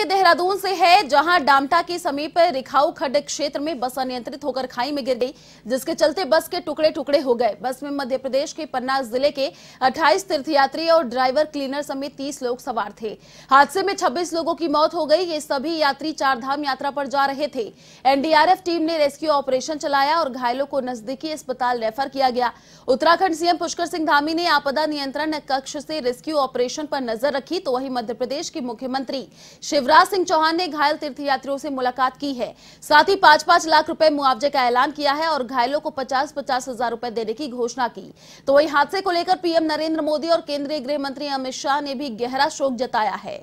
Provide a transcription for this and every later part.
के देहरादून से है जहां डामटा के समीप रिखाऊ खड क्षेत्र में बस अनियंत्रित होकर खाई में गिर गई जिसके चलते बस के टुकड़े टुकड़े हो गए बस में मध्य प्रदेश के पन्ना जिले के 28 तीर्थयात्री और ड्राइवर क्लीनर समेत 30 लोग सवार थे हादसे में 26 लोगों की मौत हो गई ये सभी यात्री चारधाम यात्रा पर जा रहे थे एनडीआरएफ टीम ने रेस्क्यू ऑपरेशन चलाया और घायलों को नजदीकी अस्पताल रेफर किया गया उत्तराखंड सीएम पुष्कर सिंह धामी ने आपदा नियंत्रण कक्ष से रेस्क्यू ऑपरेशन पर नजर रखी तो वही मध्य प्रदेश के मुख्यमंत्री शिवराज शिवराज सिंह चौहान ने घायल तीर्थयात्रियों से मुलाकात की है साथ ही पांच पांच लाख रुपए मुआवजे का ऐलान किया है और घायलों को पचास पचास हजार रूपए देने की घोषणा की तो वही हादसे को लेकर पीएम नरेंद्र मोदी और केंद्रीय गृह मंत्री अमित शाह ने भी गहरा शोक जताया है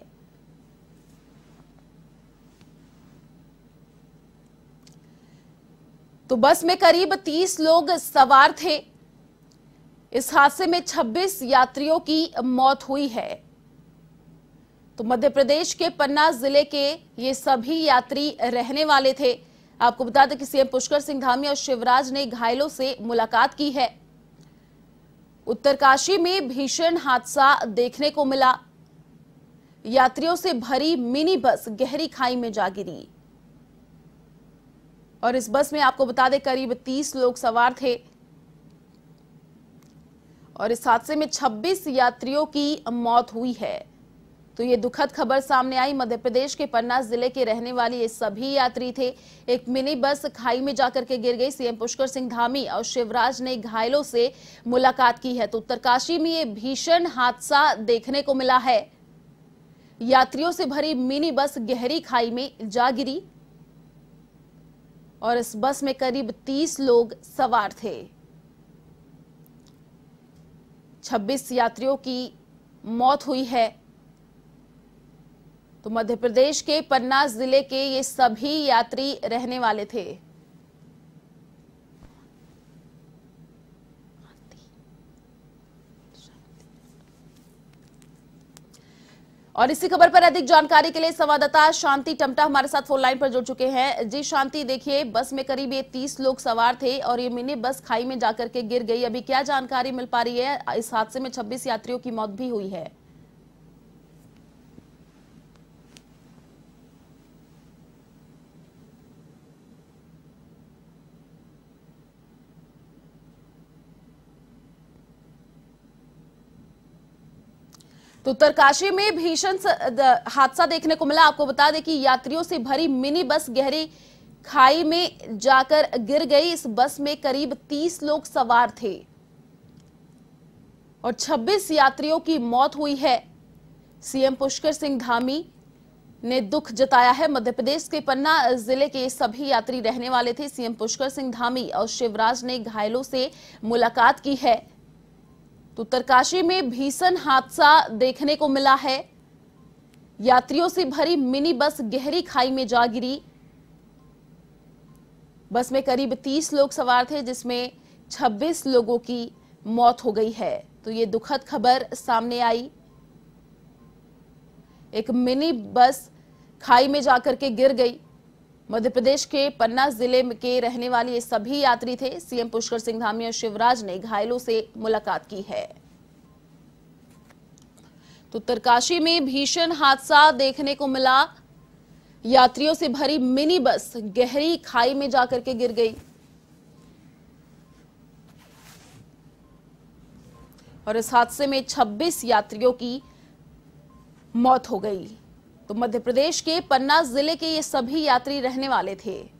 तो बस में करीब 30 लोग सवार थे इस हादसे में 26 यात्रियों की मौत हुई है तो मध्य प्रदेश के पन्ना जिले के ये सभी यात्री रहने वाले थे आपको बता दें कि सीएम पुष्कर सिंह धामी और शिवराज ने घायलों से मुलाकात की है उत्तरकाशी में भीषण हादसा देखने को मिला यात्रियों से भरी मिनी बस गहरी खाई में जा गिरी और इस बस में आपको बता दें करीब 30 लोग सवार थे और इस हादसे में 26 यात्रियों की मौत हुई है तो ये दुखद खबर सामने आई मध्य प्रदेश के पन्ना जिले के रहने वाले ये सभी यात्री थे एक मिनी बस खाई में जाकर के गिर गई सीएम पुष्कर सिंह धामी और शिवराज ने घायलों से मुलाकात की है तो उत्तरकाशी में ये भीषण हादसा देखने को मिला है यात्रियों से भरी मिनी बस गहरी खाई में जा गिरी और इस बस में करीब 30 लोग सवार थे 26 यात्रियों की मौत हुई है तो मध्य प्रदेश के पन्ना जिले के ये सभी यात्री रहने वाले थे और इसी खबर पर अधिक जानकारी के लिए संवाददाता शांति टमटा हमारे साथ फोन लाइन पर जुड़ चुके हैं जी शांति देखिए बस में करीब ये तीस लोग सवार थे और ये मिनी बस खाई में जाकर के गिर गई अभी क्या जानकारी मिल पा रही है इस हादसे में छब्बीस यात्रियों की मौत भी हुई है तो उत्तरकाशी में भीषण हादसा देखने को मिला आपको बता दें कि यात्रियों से भरी मिनी बस गहरी खाई में जाकर गिर गई इस बस में करीब 30 लोग सवार थे और 26 यात्रियों की मौत हुई है सीएम पुष्कर सिंह धामी ने दुख जताया है मध्य प्रदेश के पन्ना जिले के सभी यात्री रहने वाले थे सीएम पुष्कर सिंह धामी और शिवराज ने घायलों से मुलाकात की है तो उत्तरकाशी में भीषण हादसा देखने को मिला है यात्रियों से भरी मिनी बस गहरी खाई में जा गिरी बस में करीब 30 लोग सवार थे जिसमें 26 लोगों की मौत हो गई है तो ये दुखद खबर सामने आई एक मिनी बस खाई में जाकर के गिर गई मध्य प्रदेश के पन्ना जिले के रहने वाले ये सभी यात्री थे सीएम पुष्कर सिंह धामी और शिवराज ने घायलों से मुलाकात की है तो उत्तरकाशी में भीषण हादसा देखने को मिला यात्रियों से भरी मिनी बस गहरी खाई में जाकर के गिर गई और इस हादसे में 26 यात्रियों की मौत हो गई तो मध्य प्रदेश के पन्ना जिले के ये सभी यात्री रहने वाले थे